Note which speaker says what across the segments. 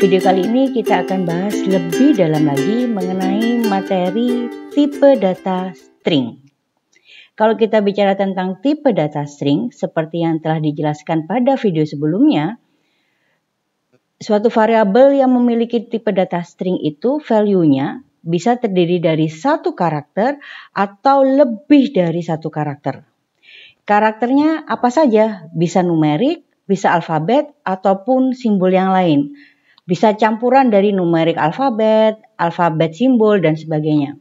Speaker 1: Video kali ini kita akan bahas lebih dalam lagi mengenai materi tipe data string. Kalau kita bicara tentang tipe data string, seperti yang telah dijelaskan pada video sebelumnya, suatu variabel yang memiliki tipe data string itu value-nya bisa terdiri dari satu karakter atau lebih dari satu karakter. Karakternya apa saja, bisa numerik, bisa alfabet, ataupun simbol yang lain. Bisa campuran dari numerik alfabet, alfabet simbol, dan sebagainya.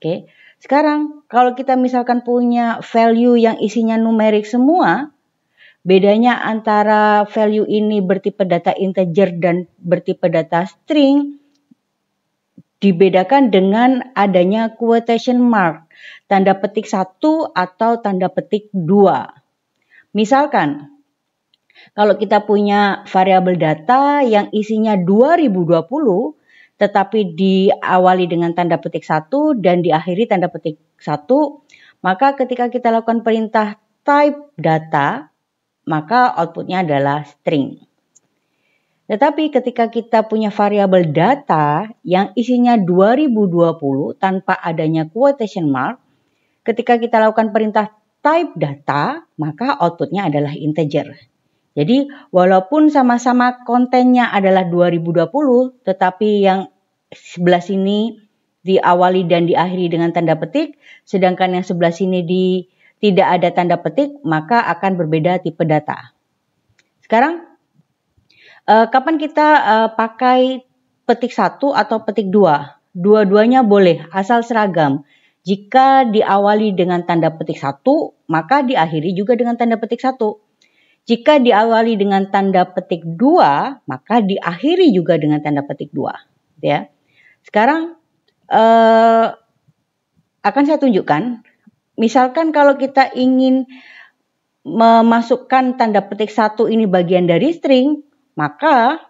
Speaker 1: Oke, sekarang kalau kita misalkan punya value yang isinya numerik semua, bedanya antara value ini bertipe data integer dan bertipe data string dibedakan dengan adanya quotation mark, tanda petik satu atau tanda petik dua. Misalkan kalau kita punya variabel data yang isinya 2020 tetapi diawali dengan tanda petik 1 dan diakhiri tanda petik 1, maka ketika kita lakukan perintah type data, maka outputnya adalah string. Tetapi ketika kita punya variabel data yang isinya 2020 tanpa adanya quotation mark, ketika kita lakukan perintah type data, maka outputnya adalah integer. Jadi walaupun sama-sama kontennya adalah 2020, tetapi yang sebelah sini diawali dan diakhiri dengan tanda petik, sedangkan yang sebelah sini di tidak ada tanda petik, maka akan berbeda tipe data. Sekarang, eh, kapan kita eh, pakai petik satu atau petik dua? Dua-duanya boleh, asal seragam. Jika diawali dengan tanda petik satu, maka diakhiri juga dengan tanda petik satu. Jika diawali dengan tanda petik dua, maka diakhiri juga dengan tanda petik dua, ya. Sekarang eh, akan saya tunjukkan. Misalkan kalau kita ingin memasukkan tanda petik satu ini bagian dari string, maka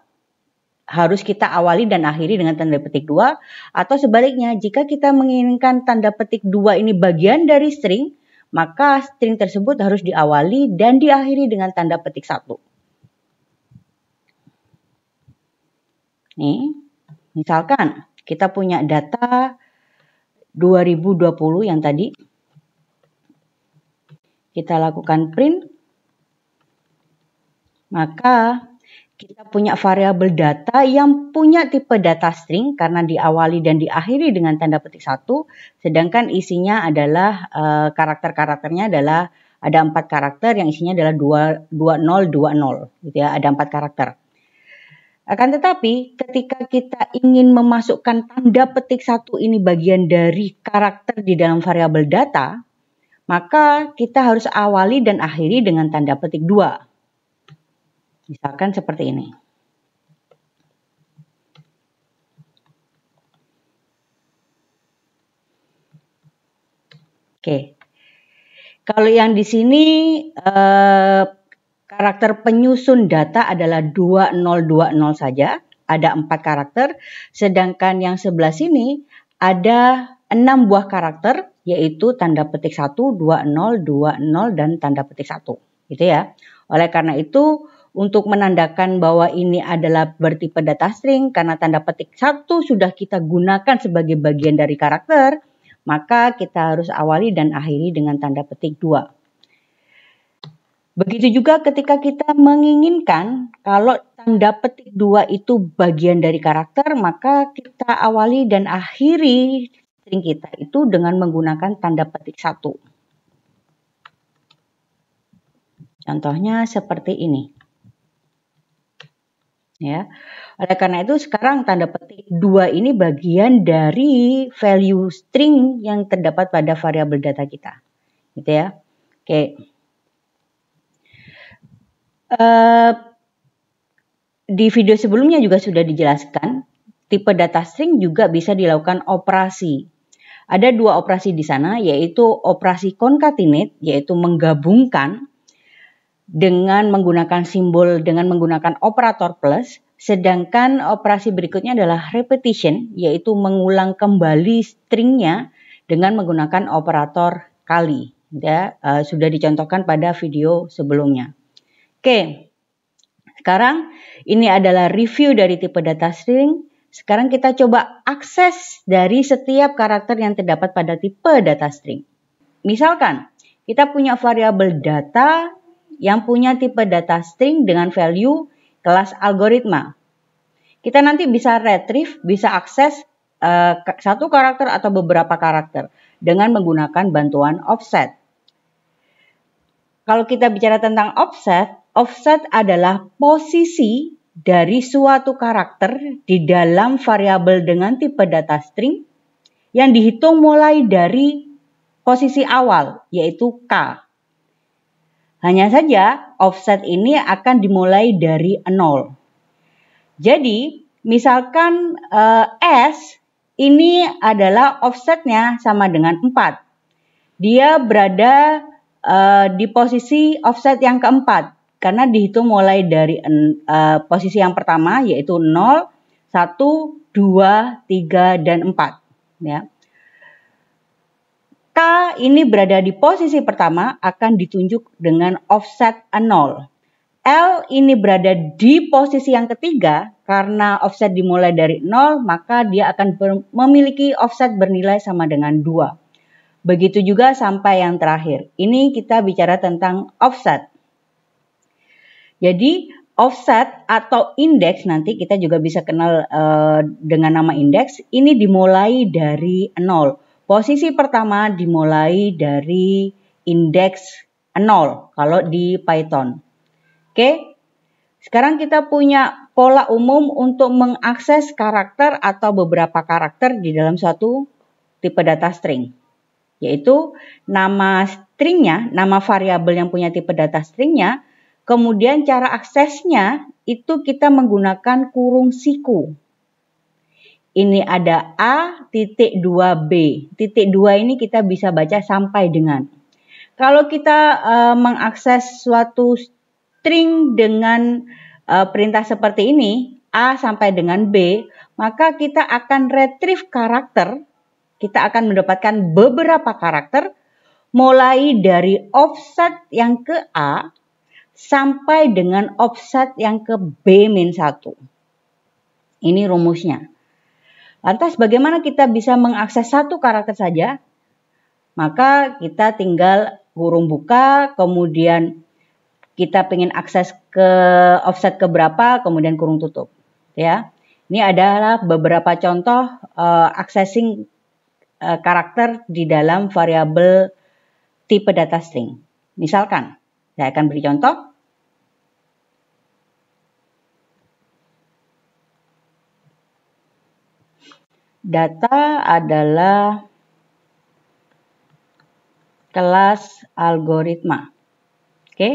Speaker 1: harus kita awali dan akhiri dengan tanda petik dua. Atau sebaliknya, jika kita menginginkan tanda petik dua ini bagian dari string, maka string tersebut harus diawali dan diakhiri dengan tanda petik satu. Nih, misalkan kita punya data 2020 yang tadi kita lakukan print, maka kita punya variabel data yang punya tipe data string karena diawali dan diakhiri dengan tanda petik satu, sedangkan isinya adalah uh, karakter-karakternya adalah ada empat karakter yang isinya adalah dua dua nol dua nol, gitu ya, ada empat karakter. Akan tetapi ketika kita ingin memasukkan tanda petik satu ini bagian dari karakter di dalam variabel data, maka kita harus awali dan akhiri dengan tanda petik dua Misalkan seperti ini. Oke. Kalau yang di sini eh, karakter penyusun data adalah 2020 saja, ada empat karakter, sedangkan yang sebelah sini ada enam buah karakter yaitu tanda petik 1, 2020 dan tanda petik 1. Gitu ya. Oleh karena itu untuk menandakan bahwa ini adalah bertipe data string karena tanda petik satu sudah kita gunakan sebagai bagian dari karakter, maka kita harus awali dan akhiri dengan tanda petik dua. Begitu juga ketika kita menginginkan kalau tanda petik dua itu bagian dari karakter, maka kita awali dan akhiri string kita itu dengan menggunakan tanda petik satu. Contohnya seperti ini ya. Oleh karena itu sekarang tanda petik dua ini bagian dari value string yang terdapat pada variabel data kita. Gitu ya. Oke. Uh, di video sebelumnya juga sudah dijelaskan tipe data string juga bisa dilakukan operasi. Ada dua operasi di sana yaitu operasi concatenate yaitu menggabungkan dengan menggunakan simbol dengan menggunakan operator plus sedangkan operasi berikutnya adalah repetition yaitu mengulang kembali stringnya dengan menggunakan operator kali ya uh, sudah dicontohkan pada video sebelumnya oke sekarang ini adalah review dari tipe data string sekarang kita coba akses dari setiap karakter yang terdapat pada tipe data string misalkan kita punya variabel data yang punya tipe data string dengan value kelas algoritma. Kita nanti bisa retrieve, bisa akses uh, satu karakter atau beberapa karakter dengan menggunakan bantuan offset. Kalau kita bicara tentang offset, offset adalah posisi dari suatu karakter di dalam variabel dengan tipe data string yang dihitung mulai dari posisi awal, yaitu K. Hanya saja offset ini akan dimulai dari 0. Jadi misalkan eh, S ini adalah offsetnya sama dengan 4. Dia berada eh, di posisi offset yang keempat karena dihitung mulai dari eh, posisi yang pertama yaitu 0, 1, 2, 3, dan 4. Ya. K ini berada di posisi pertama akan ditunjuk dengan offset 0. L ini berada di posisi yang ketiga karena offset dimulai dari 0 maka dia akan memiliki offset bernilai sama dengan 2. Begitu juga sampai yang terakhir. Ini kita bicara tentang offset. Jadi offset atau indeks nanti kita juga bisa kenal uh, dengan nama indeks ini dimulai dari 0. Posisi pertama dimulai dari indeks 0 kalau di Python. Oke, sekarang kita punya pola umum untuk mengakses karakter atau beberapa karakter di dalam suatu tipe data string. Yaitu nama stringnya, nama variabel yang punya tipe data stringnya, kemudian cara aksesnya itu kita menggunakan kurung siku ini ada A titik 2B. Titik 2 ini kita bisa baca sampai dengan. Kalau kita uh, mengakses suatu string dengan uh, perintah seperti ini, A sampai dengan B, maka kita akan retrieve karakter. Kita akan mendapatkan beberapa karakter mulai dari offset yang ke A sampai dengan offset yang ke B-1. Ini rumusnya. Lantas bagaimana kita bisa mengakses satu karakter saja? Maka kita tinggal kurung buka, kemudian kita pengen akses ke offset ke berapa, kemudian kurung tutup. Ya, ini adalah beberapa contoh uh, accessing eh, karakter di dalam variabel tipe data string. Misalkan, saya akan beri contoh. Data adalah kelas algoritma. Oke. Okay?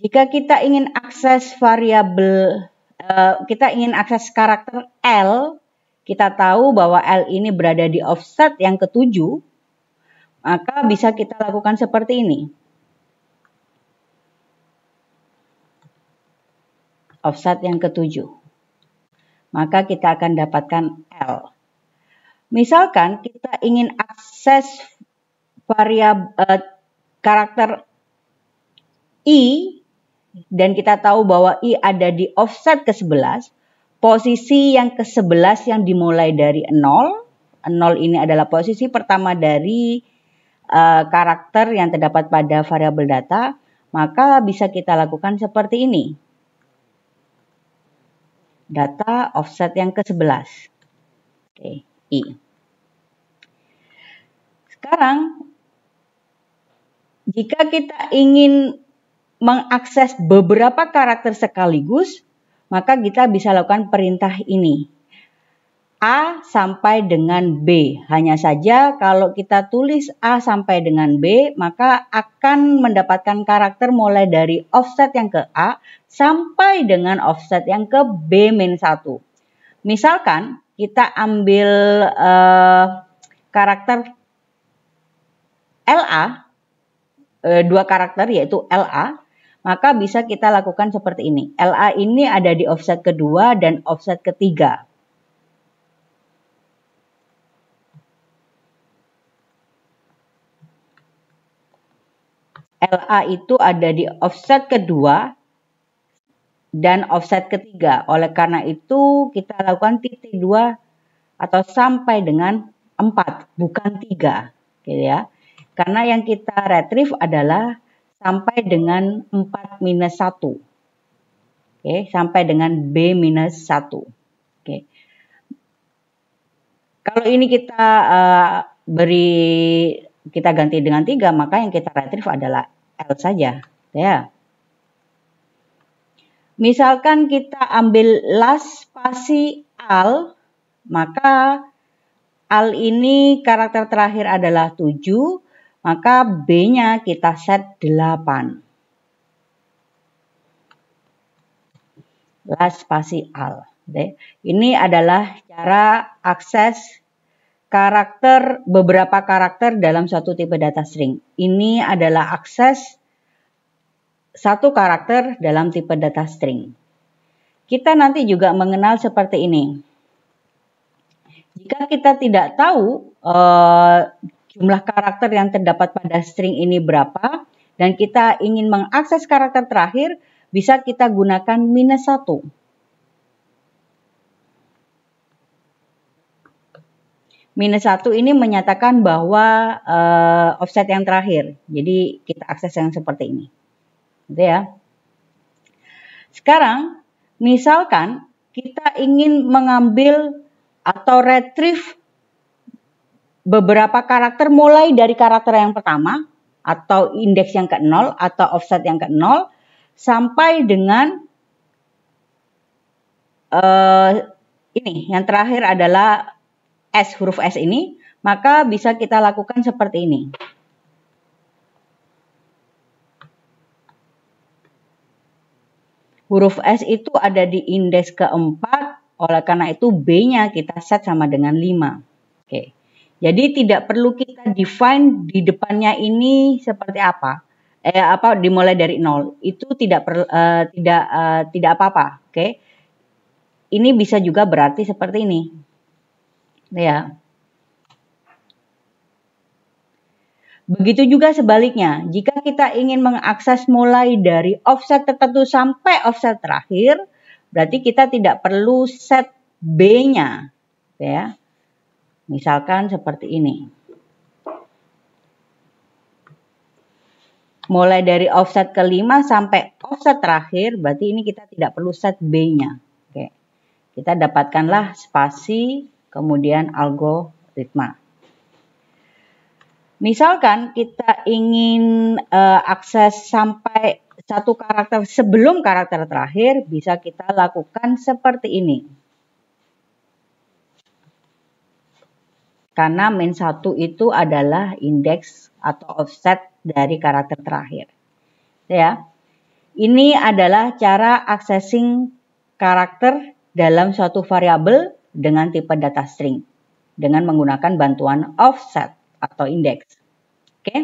Speaker 1: Jika kita ingin akses variabel eh, kita ingin akses karakter L, kita tahu bahwa L ini berada di offset yang ketujuh, maka bisa kita lakukan seperti ini. Offset yang ketujuh maka kita akan dapatkan L. Misalkan kita ingin akses variabel eh, karakter I dan kita tahu bahwa I ada di offset ke-11, posisi yang ke-11 yang dimulai dari 0. 0 ini adalah posisi pertama dari uh, karakter yang terdapat pada variabel data, maka bisa kita lakukan seperti ini data offset yang ke-11. Oke, I. Sekarang, jika kita ingin mengakses beberapa karakter sekaligus, maka kita bisa lakukan perintah ini. A sampai dengan B. Hanya saja kalau kita tulis A sampai dengan B, maka akan mendapatkan karakter mulai dari offset yang ke A sampai dengan offset yang ke B 1. Misalkan kita ambil eh, karakter LA, eh, dua karakter yaitu LA, maka bisa kita lakukan seperti ini. LA ini ada di offset kedua dan offset ketiga. LA itu ada di offset kedua dan offset ketiga. Oleh karena itu kita lakukan titik 2 atau sampai dengan 4, bukan 3. Gitu ya. Karena yang kita retrieve adalah sampai dengan 4 minus 1. Oke, sampai dengan B minus 1. Oke. Kalau ini kita uh, beri kita ganti dengan 3, maka yang kita retrieve adalah L saja. Ya. Misalkan kita ambil las pasi al, maka al ini karakter terakhir adalah 7, maka B-nya kita set 8. Las pasi al. Ini adalah cara akses karakter beberapa karakter dalam suatu tipe data string. Ini adalah akses satu karakter dalam tipe data string. Kita nanti juga mengenal seperti ini. Jika kita tidak tahu uh, jumlah karakter yang terdapat pada string ini berapa dan kita ingin mengakses karakter terakhir, bisa kita gunakan minus 1. minus satu ini menyatakan bahwa uh, offset yang terakhir. Jadi kita akses yang seperti ini, gitu ya. Sekarang misalkan kita ingin mengambil atau retrieve beberapa karakter mulai dari karakter yang pertama atau indeks yang ke nol atau offset yang ke nol sampai dengan uh, ini yang terakhir adalah S, huruf S ini, maka bisa kita lakukan seperti ini. Huruf S itu ada di indeks keempat, oleh karena itu B-nya kita set sama dengan 5. Oke. Jadi tidak perlu kita define di depannya ini seperti apa. Eh apa dimulai dari nol. Itu tidak per, uh, tidak uh, tidak apa-apa, oke. Ini bisa juga berarti seperti ini. Ya. Begitu juga sebaliknya, jika kita ingin mengakses mulai dari offset tertentu sampai offset terakhir, berarti kita tidak perlu set B-nya, ya. Misalkan seperti ini. Mulai dari offset kelima sampai offset terakhir, berarti ini kita tidak perlu set B-nya. Oke. Kita dapatkanlah spasi kemudian algoritma. Misalkan kita ingin uh, akses sampai satu karakter sebelum karakter terakhir bisa kita lakukan seperti ini. Karena min 1 itu adalah indeks atau offset dari karakter terakhir. Ya. Ini adalah cara accessing karakter dalam suatu variabel dengan tipe data string dengan menggunakan bantuan offset atau indeks. Oke. Okay?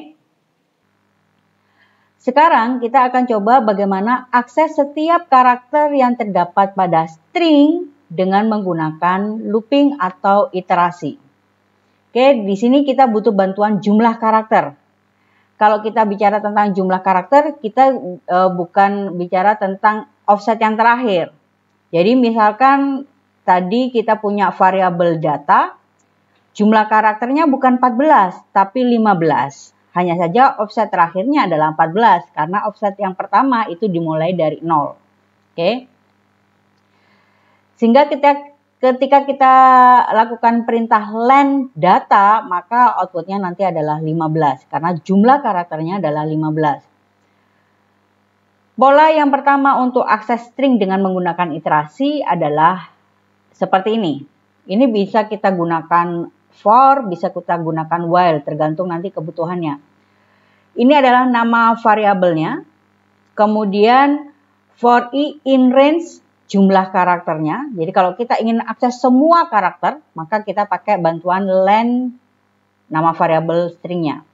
Speaker 1: Sekarang kita akan coba bagaimana akses setiap karakter yang terdapat pada string dengan menggunakan looping atau iterasi. Oke, di sini kita butuh bantuan jumlah karakter. Kalau kita bicara tentang jumlah karakter, kita e, bukan bicara tentang offset yang terakhir. Jadi misalkan Tadi kita punya variabel data, jumlah karakternya bukan 14 tapi 15. Hanya saja offset terakhirnya adalah 14 karena offset yang pertama itu dimulai dari 0. Oke. Okay? Sehingga kita ketika kita lakukan perintah len data maka outputnya nanti adalah 15 karena jumlah karakternya adalah 15. Pola yang pertama untuk akses string dengan menggunakan iterasi adalah seperti ini. Ini bisa kita gunakan for, bisa kita gunakan while, tergantung nanti kebutuhannya. Ini adalah nama variabelnya. Kemudian for i in range jumlah karakternya. Jadi kalau kita ingin akses semua karakter, maka kita pakai bantuan len nama variabel stringnya.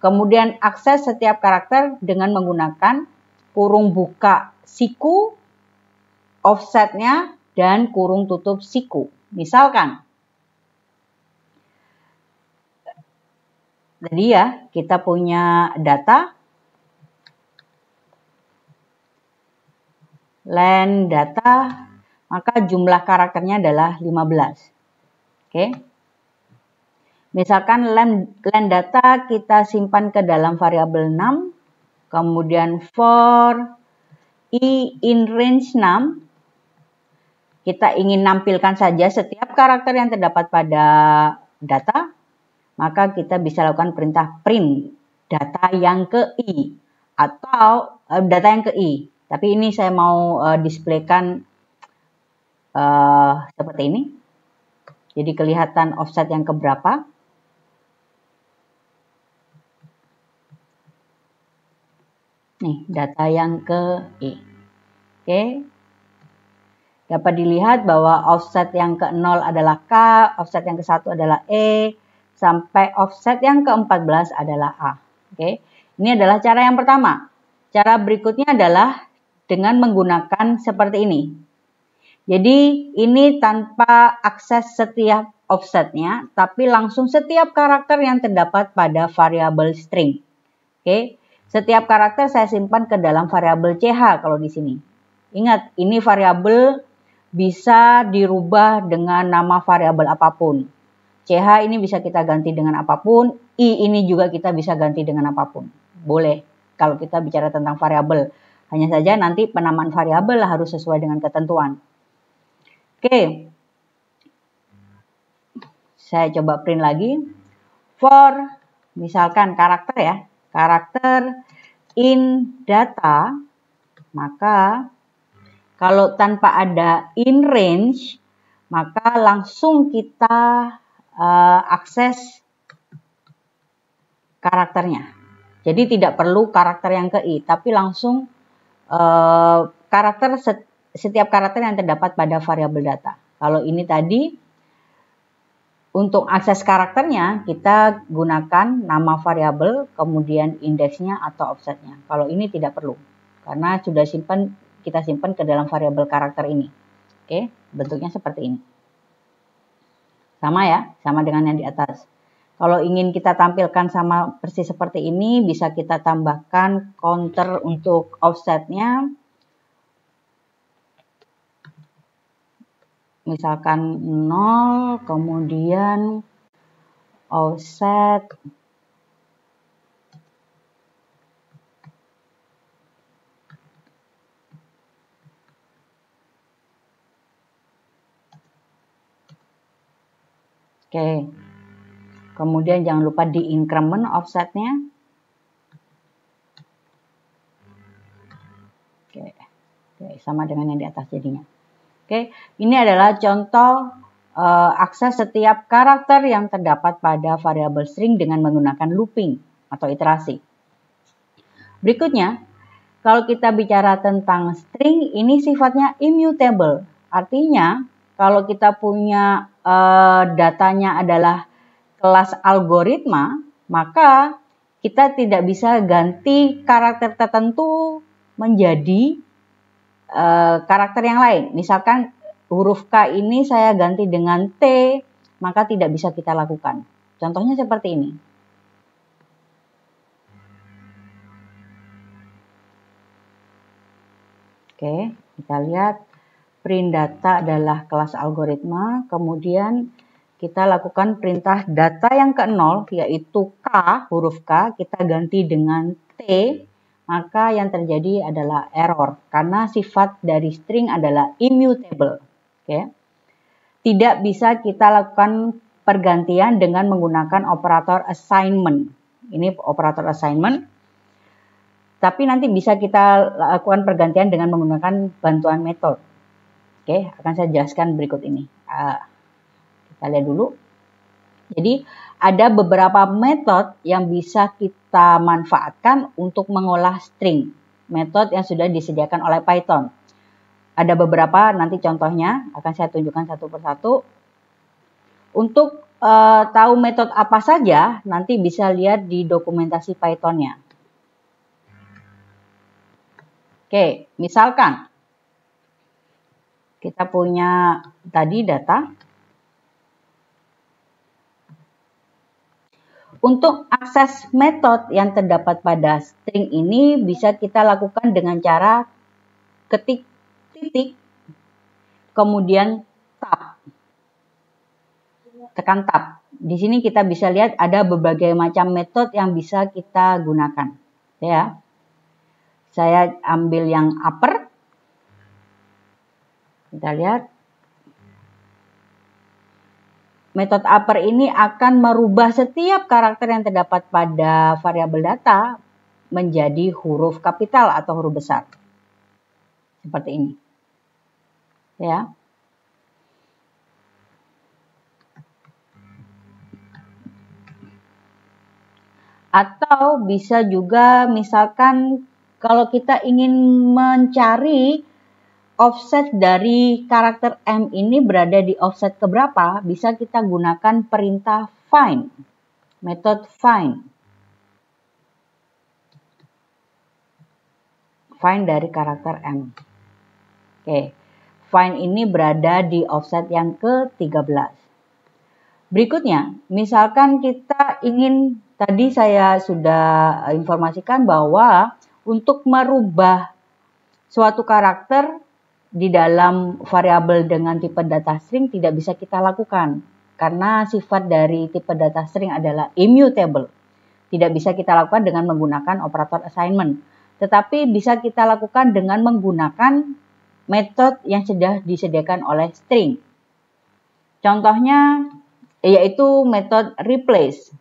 Speaker 1: Kemudian akses setiap karakter dengan menggunakan kurung buka siku, offsetnya dan kurung tutup siku. Misalkan, Jadi ya kita punya data len data maka jumlah karakternya adalah 15. Oke. Misalkan len, len data kita simpan ke dalam variabel 6, kemudian for i in range 6 kita ingin nampilkan saja setiap karakter yang terdapat pada data, maka kita bisa lakukan perintah print data yang ke i atau uh, data yang ke i. Tapi ini saya mau uh, displaykan uh, seperti ini. Jadi kelihatan offset yang keberapa. Nih, data yang ke i. Oke. Dapat dilihat bahwa offset yang ke-0 adalah K, offset yang ke-1 adalah E, sampai offset yang ke-14 adalah A. Oke. Ini adalah cara yang pertama. Cara berikutnya adalah dengan menggunakan seperti ini. Jadi ini tanpa akses setiap offsetnya, tapi langsung setiap karakter yang terdapat pada variabel string. Oke, setiap karakter saya simpan ke dalam variabel ch kalau di sini. Ingat, ini variabel bisa dirubah dengan nama variabel apapun. CH ini bisa kita ganti dengan apapun, I ini juga kita bisa ganti dengan apapun. Boleh kalau kita bicara tentang variabel. Hanya saja nanti penamaan variabel harus sesuai dengan ketentuan. Oke. Saya coba print lagi. For misalkan karakter ya, karakter in data maka kalau tanpa ada in range, maka langsung kita uh, akses karakternya. Jadi tidak perlu karakter yang ke i, tapi langsung uh, karakter set, setiap karakter yang terdapat pada variabel data. Kalau ini tadi untuk akses karakternya kita gunakan nama variabel kemudian indeksnya atau offsetnya. Kalau ini tidak perlu karena sudah simpan kita simpan ke dalam variabel karakter ini. Oke, bentuknya seperti ini. Sama ya, sama dengan yang di atas. Kalau ingin kita tampilkan sama persis seperti ini, bisa kita tambahkan counter untuk offsetnya. Misalkan 0, kemudian offset Oke. Kemudian jangan lupa di increment offsetnya. Oke. Oke, sama dengan yang di atas jadinya. Oke, ini adalah contoh uh, akses setiap karakter yang terdapat pada variabel string dengan menggunakan looping atau iterasi. Berikutnya, kalau kita bicara tentang string, ini sifatnya immutable. Artinya, kalau kita punya uh, datanya adalah kelas algoritma, maka kita tidak bisa ganti karakter tertentu menjadi uh, karakter yang lain. Misalkan huruf K ini saya ganti dengan T, maka tidak bisa kita lakukan. Contohnya seperti ini. Oke, kita lihat print data adalah kelas algoritma. Kemudian kita lakukan perintah data yang ke nol yaitu K, huruf K, kita ganti dengan T, maka yang terjadi adalah error karena sifat dari string adalah immutable. Oke. Tidak bisa kita lakukan pergantian dengan menggunakan operator assignment. Ini operator assignment. Tapi nanti bisa kita lakukan pergantian dengan menggunakan bantuan metode. Oke, akan saya jelaskan berikut ini. Uh, kita lihat dulu. Jadi ada beberapa metode yang bisa kita manfaatkan untuk mengolah string. Metode yang sudah disediakan oleh Python. Ada beberapa nanti contohnya akan saya tunjukkan satu persatu. Untuk uh, tahu metode apa saja nanti bisa lihat di dokumentasi Pythonnya. Oke, misalkan kita punya tadi data. Untuk akses metode yang terdapat pada string ini bisa kita lakukan dengan cara ketik titik, kemudian tab. Tekan tab. Di sini kita bisa lihat ada berbagai macam metode yang bisa kita gunakan. Ya. Saya ambil yang upper kita lihat. Metode upper ini akan merubah setiap karakter yang terdapat pada variabel data menjadi huruf kapital atau huruf besar. Seperti ini. Ya. Atau bisa juga misalkan kalau kita ingin mencari offset dari karakter M ini berada di offset keberapa, bisa kita gunakan perintah find, metode find. Find dari karakter M. Oke, find ini berada di offset yang ke-13. Berikutnya, misalkan kita ingin, tadi saya sudah eh, informasikan bahwa untuk merubah suatu karakter di dalam variabel dengan tipe data string tidak bisa kita lakukan karena sifat dari tipe data string adalah immutable. Tidak bisa kita lakukan dengan menggunakan operator assignment, tetapi bisa kita lakukan dengan menggunakan metode yang sudah disediakan oleh string. Contohnya yaitu metode replace.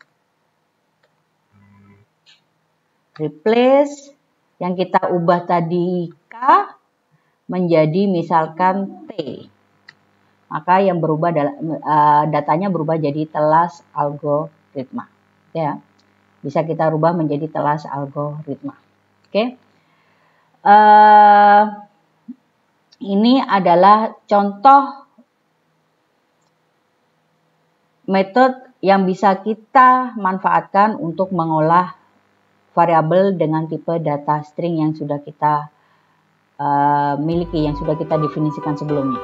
Speaker 1: Replace yang kita ubah tadi K menjadi misalkan T. Maka yang berubah eh, datanya berubah jadi telas algoritma. Ya. Bisa kita rubah menjadi telas algoritma. Oke. Uh, ini adalah contoh metode yang bisa kita manfaatkan untuk mengolah variabel dengan tipe data string yang sudah kita Eh, miliki yang sudah kita definisikan sebelumnya.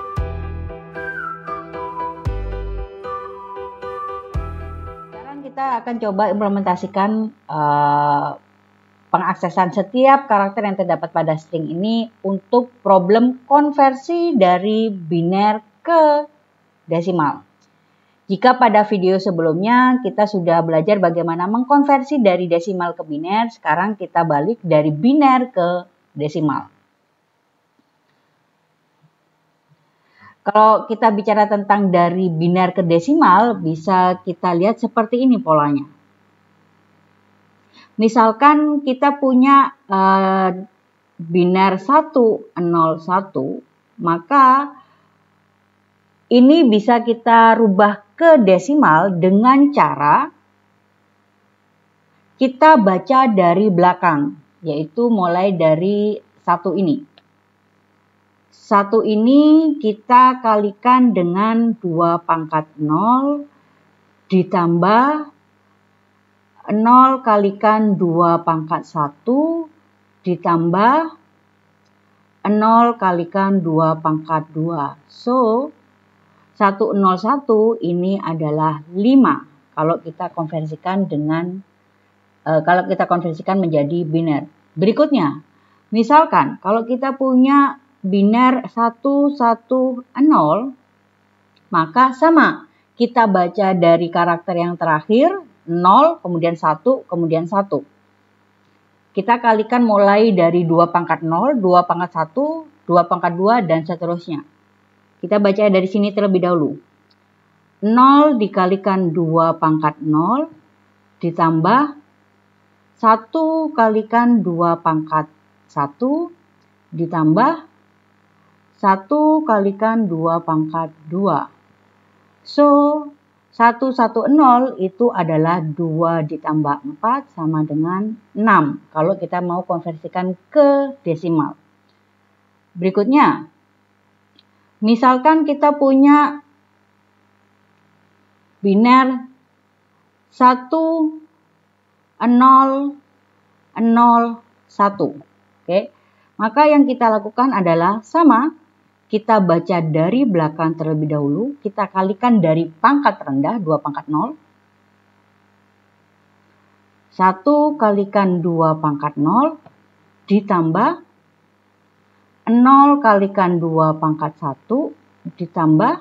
Speaker 1: Sekarang kita akan coba implementasikan uh, pengaksesan setiap karakter yang terdapat pada string ini untuk problem konversi dari biner ke desimal. Jika pada video sebelumnya kita sudah belajar bagaimana mengkonversi dari desimal ke biner, sekarang kita balik dari biner ke desimal. Kalau kita bicara tentang dari biner ke desimal, bisa kita lihat seperti ini polanya. Misalkan kita punya 1, 0, 101, maka ini bisa kita rubah ke desimal dengan cara kita baca dari belakang, yaitu mulai dari satu ini. Satu ini kita kalikan dengan 2 pangkat 0 ditambah 0 kalikan 2 pangkat 1 ditambah 0 kalikan 2 pangkat 2. So, 101 ini adalah 5 kalau kita konversikan dengan e, kalau kita konversikan menjadi biner. Berikutnya, misalkan kalau kita punya biner 110, maka sama. Kita baca dari karakter yang terakhir, 0, kemudian 1, kemudian 1. Kita kalikan mulai dari 2 pangkat 0, 2 pangkat 1, 2 pangkat 2, dan seterusnya. Kita baca dari sini terlebih dahulu. 0 dikalikan 2 pangkat 0 ditambah 1 kalikan 2 pangkat 1 ditambah 1 kalikan 2 pangkat 2. So, 1, 1, 0 itu adalah 2 ditambah 4 sama dengan 6 kalau kita mau konversikan ke desimal. Berikutnya, misalkan kita punya biner 1 0 0 1. Oke. Maka yang kita lakukan adalah sama kita baca dari belakang terlebih dahulu. Kita kalikan dari pangkat rendah, 2 pangkat 0. 1 kalikan 2 pangkat 0 ditambah 0 kalikan 2 pangkat 1 ditambah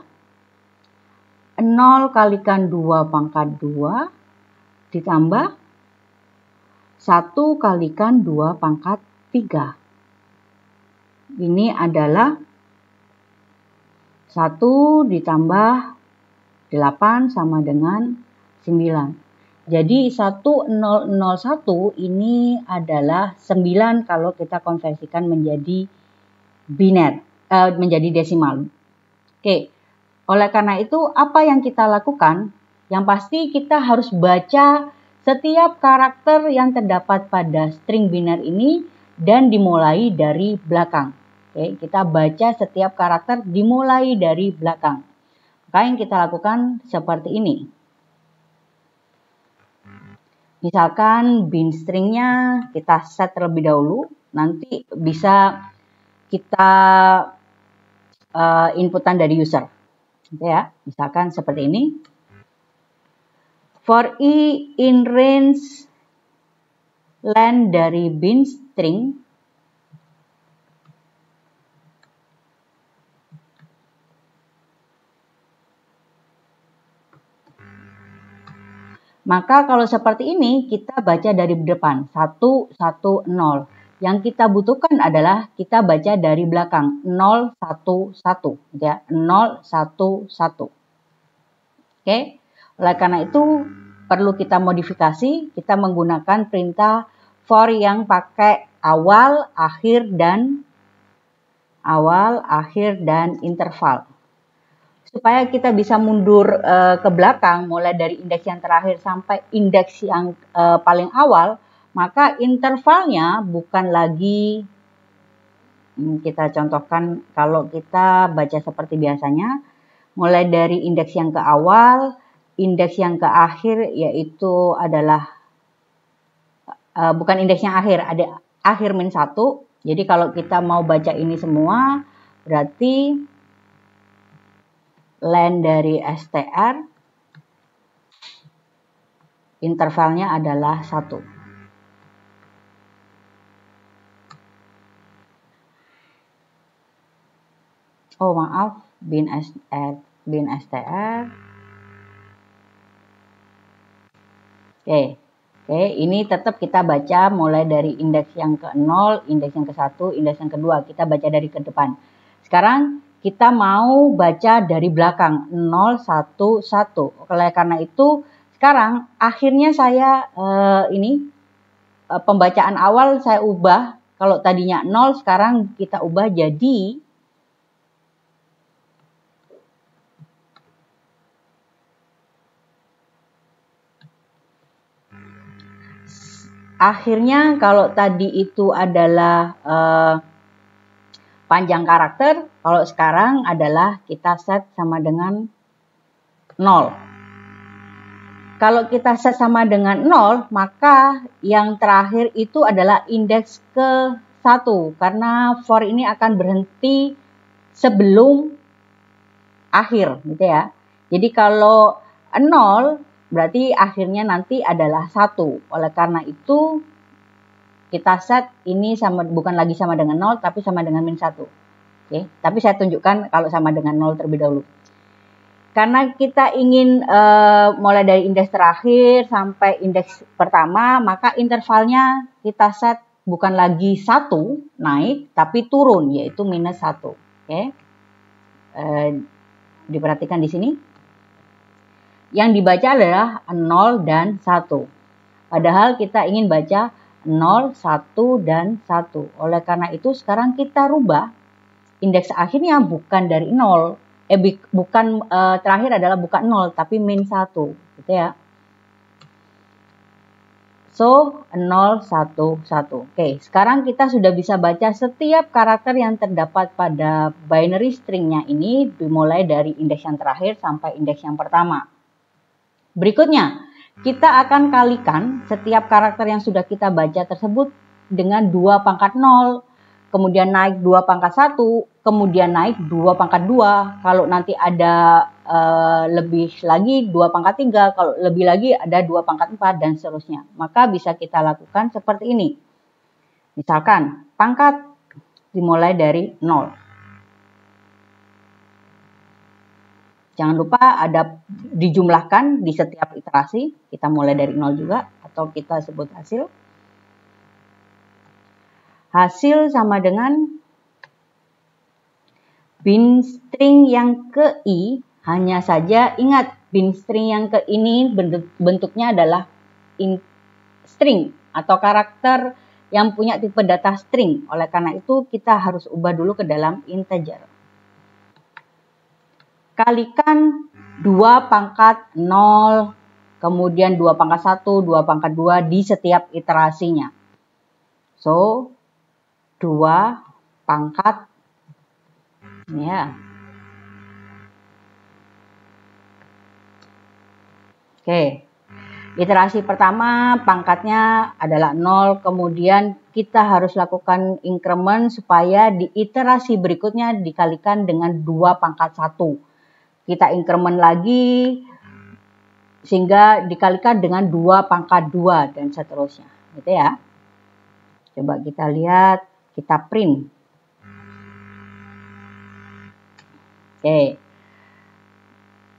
Speaker 1: 0 kalikan 2 pangkat 2 ditambah 1 kalikan 2 pangkat 3. Ini adalah 1 ditambah 8 sama dengan 9. Jadi 1001 ini adalah 9 kalau kita konversikan menjadi biner, eh, menjadi desimal. Oke, oleh karena itu apa yang kita lakukan? Yang pasti kita harus baca setiap karakter yang terdapat pada string biner ini dan dimulai dari belakang. Oke, kita baca setiap karakter dimulai dari belakang. Maka yang kita lakukan seperti ini. Misalkan bin stringnya kita set terlebih dahulu, nanti bisa kita uh, inputan dari user. Gitu ya, misalkan seperti ini. For i e in range len dari bin string Maka kalau seperti ini kita baca dari depan 1 1 0. Yang kita butuhkan adalah kita baca dari belakang 0 1 1 ya 0 1 1. Oke. Oleh karena itu perlu kita modifikasi, kita menggunakan perintah for yang pakai awal, akhir dan awal, akhir dan interval. Oke supaya kita bisa mundur uh, ke belakang mulai dari indeks yang terakhir sampai indeks yang uh, paling awal, maka intervalnya bukan lagi hmm, kita contohkan kalau kita baca seperti biasanya mulai dari indeks yang ke awal, indeks yang ke akhir yaitu adalah uh, bukan indeks yang akhir, ada akhir min satu Jadi kalau kita mau baca ini semua berarti len dari STR intervalnya adalah 1. oh maaf bin SR eh, bin STR oke okay. oke okay. ini tetap kita baca mulai dari indeks yang ke 0 indeks yang ke 1 indeks yang ke-2, kita baca dari ke depan sekarang kita mau baca dari belakang 011. Oleh karena itu sekarang akhirnya saya eh, ini eh, pembacaan awal saya ubah kalau tadinya 0 sekarang kita ubah jadi Akhirnya kalau tadi itu adalah eh, panjang karakter kalau sekarang adalah kita set sama dengan 0. Kalau kita set sama dengan 0, maka yang terakhir itu adalah indeks ke 1. Karena for ini akan berhenti sebelum akhir gitu ya. Jadi kalau 0 berarti akhirnya nanti adalah satu. Oleh karena itu kita set ini sama bukan lagi sama dengan 0 tapi sama dengan min 1. Oke, okay. tapi saya tunjukkan kalau sama dengan 0 terlebih dahulu. Karena kita ingin uh, mulai dari indeks terakhir sampai indeks pertama, maka intervalnya kita set bukan lagi satu naik, tapi turun, yaitu minus satu. Oke, okay. uh, eh, diperhatikan di sini. Yang dibaca adalah 0 dan 1. Padahal kita ingin baca 0, 1, dan 1. Oleh karena itu sekarang kita rubah indeks akhirnya bukan dari 0, eh bukan eh, terakhir adalah bukan 0 tapi min 1 gitu ya. So 0, 1, 1. Oke, sekarang kita sudah bisa baca setiap karakter yang terdapat pada binary stringnya ini dimulai dari indeks yang terakhir sampai indeks yang pertama. Berikutnya, kita akan kalikan setiap karakter yang sudah kita baca tersebut dengan 2 pangkat 0, kemudian naik 2 pangkat 1, kemudian naik 2 pangkat 2. Kalau nanti ada uh, lebih lagi 2 pangkat 3, kalau lebih lagi ada 2 pangkat 4 dan seterusnya. Maka bisa kita lakukan seperti ini. Misalkan pangkat dimulai dari 0. Jangan lupa ada dijumlahkan di setiap iterasi. Kita mulai dari nol juga atau kita sebut hasil. Hasil sama dengan bin string yang ke i hanya saja ingat bin string yang ke ini bentuk, bentuknya adalah in string atau karakter yang punya tipe data string. Oleh karena itu kita harus ubah dulu ke dalam integer kalikan 2 pangkat 0, kemudian 2 pangkat 1, 2 pangkat 2 di setiap iterasinya. So, 2 pangkat, ya. Yeah. Oke, okay. iterasi pertama pangkatnya adalah 0, kemudian kita harus lakukan increment supaya di iterasi berikutnya dikalikan dengan 2 pangkat 1 kita increment lagi sehingga dikalikan dengan 2 pangkat 2 dan seterusnya gitu ya. Coba kita lihat, kita print. Oke.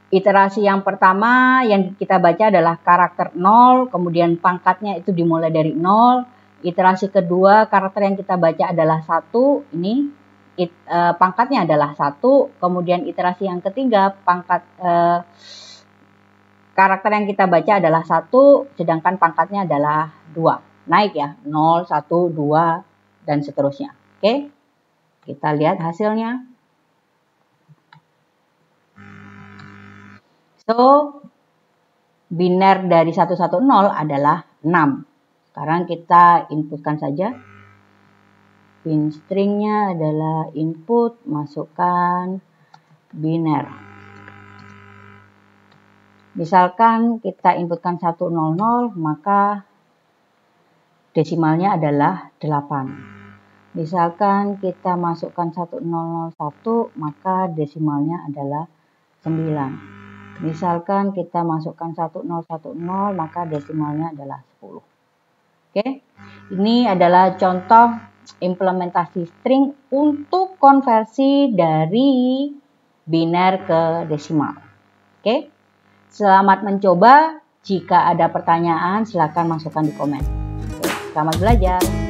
Speaker 1: Iterasi yang pertama yang kita baca adalah karakter 0, kemudian pangkatnya itu dimulai dari 0. Iterasi kedua karakter yang kita baca adalah satu ini it, uh, pangkatnya adalah satu, kemudian iterasi yang ketiga pangkat uh, karakter yang kita baca adalah satu, sedangkan pangkatnya adalah dua. Naik ya, 0, 1, 2, dan seterusnya. Oke, kita lihat hasilnya. So, biner dari 110 adalah 6. Sekarang kita inputkan saja bin stringnya adalah input masukkan biner misalkan kita inputkan 100 maka desimalnya adalah 8 misalkan kita masukkan 1001 maka desimalnya adalah 9 misalkan kita masukkan 1010 maka desimalnya adalah 10 oke ini adalah contoh implementasi string untuk konversi dari biner ke desimal. Oke, selamat mencoba. Jika ada pertanyaan, silakan masukkan di komen. Oke, selamat belajar.